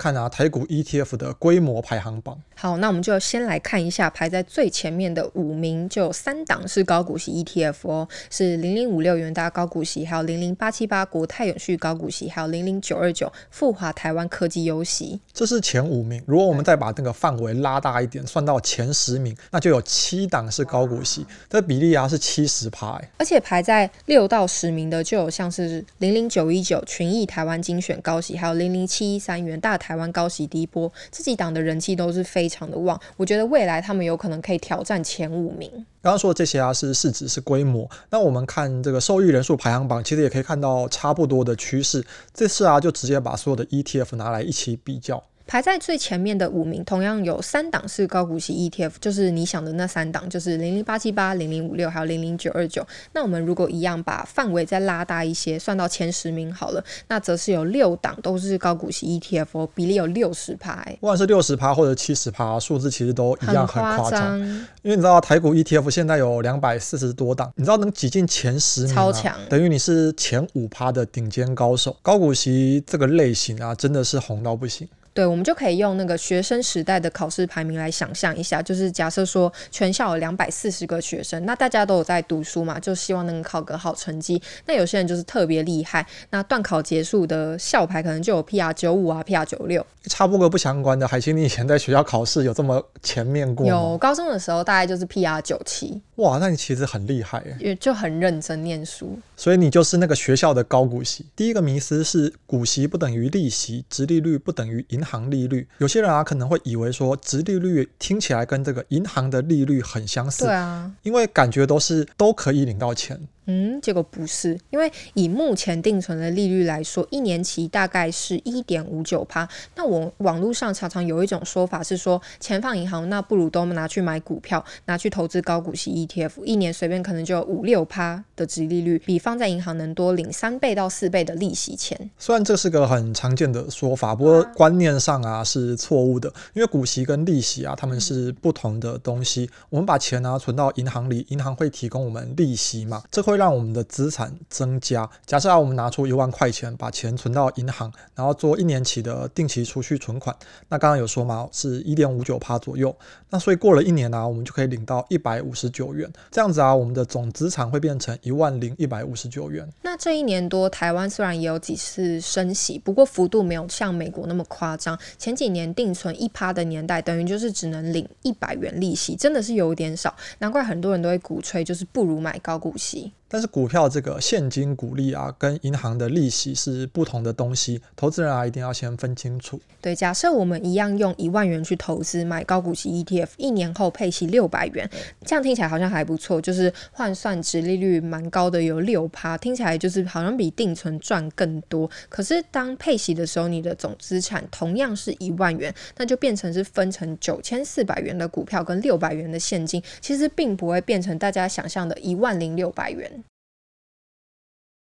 看啊，台股 ETF 的规模排行榜。好，那我们就先来看一下排在最前面的五名，就有三档是高股息 ETF 哦，是零零五六元大高股息，还有零零八七八国泰永续高股息，还有零零九二九富华台湾科技优息。这是前五名。如果我们再把那个范围拉大一点，算到前十名，那就有七档是高股息，这比例啊是七十趴。而且排在六到十名的就有像是零零九一九群益台湾精选高息，还有零零七三元大台。台湾高息低波，自己党的人气都是非常的旺，我觉得未来他们有可能可以挑战前五名。刚刚说的这些啊，是市值是规模，那我们看这个受益人数排行榜，其实也可以看到差不多的趋势。这次啊，就直接把所有的 ETF 拿来一起比较。排在最前面的五名，同样有三档是高股息 ETF，就是你想的那三档，就是零零八七八、零零五六还有零零九二九。那我们如果一样把范围再拉大一些，算到前十名好了，那则是有六档都是高股息 ETF，比例有六十趴。不管是六十趴或者七十趴，数字其实都一样很夸张。因为你知道台股 ETF 现在有两百四十多档，你知道能挤进前十名，等于你是前五趴的顶尖高手。高股息这个类型啊，真的是红到不行。对，我们就可以用那个学生时代的考试排名来想象一下，就是假设说全校有两百四十个学生，那大家都有在读书嘛，就希望能考个好成绩。那有些人就是特别厉害，那段考结束的校牌可能就有 PR 九五啊，PR 九六，差不多不相关的。海清，你以前在学校考试有这么前面过有，高中的时候大概就是 PR 九七。哇，那你其实很厉害，耶，也就很认真念书，所以你就是那个学校的高古息。第一个迷思是古息不等于利息，直利率不等于盈。银行利率，有些人啊可能会以为说，直利率听起来跟这个银行的利率很相似，对啊，因为感觉都是都可以领到钱。嗯，结果不是，因为以目前定存的利率来说，一年期大概是一点五九趴。那我网络上常常有一种说法是说，钱放银行那不如都拿去买股票，拿去投资高股息 ETF，一年随便可能就五六趴的值利率，比放在银行能多领三倍到四倍的利息钱。虽然这是个很常见的说法，不过观念上啊是错误的，因为股息跟利息啊他们是不同的东西。我们把钱呢存到银行里，银行会提供我们利息嘛，这会。让我们的资产增加。假设啊，我们拿出一万块钱，把钱存到银行，然后做一年期的定期储蓄存款。那刚刚有说嘛，是一点五九趴左右。那所以过了一年呢，我们就可以领到一百五十九元。这样子啊，我们的总资产会变成一万零一百五十九元。那这一年多，台湾虽然也有几次升息，不过幅度没有像美国那么夸张。前几年定存一趴的年代，等于就是只能领一百元利息，真的是有点少。难怪很多人都会鼓吹，就是不如买高股息。但是股票这个现金股利啊，跟银行的利息是不同的东西，投资人啊一定要先分清楚。对，假设我们一样用一万元去投资买高股息 ETF，一年后配息六百元，这样听起来好像还不错，就是换算值利率蛮高的，有六趴，听起来就是好像比定存赚更多。可是当配息的时候，你的总资产同样是一万元，那就变成是分成九千四百元的股票跟六百元的现金，其实并不会变成大家想象的一万零六百元。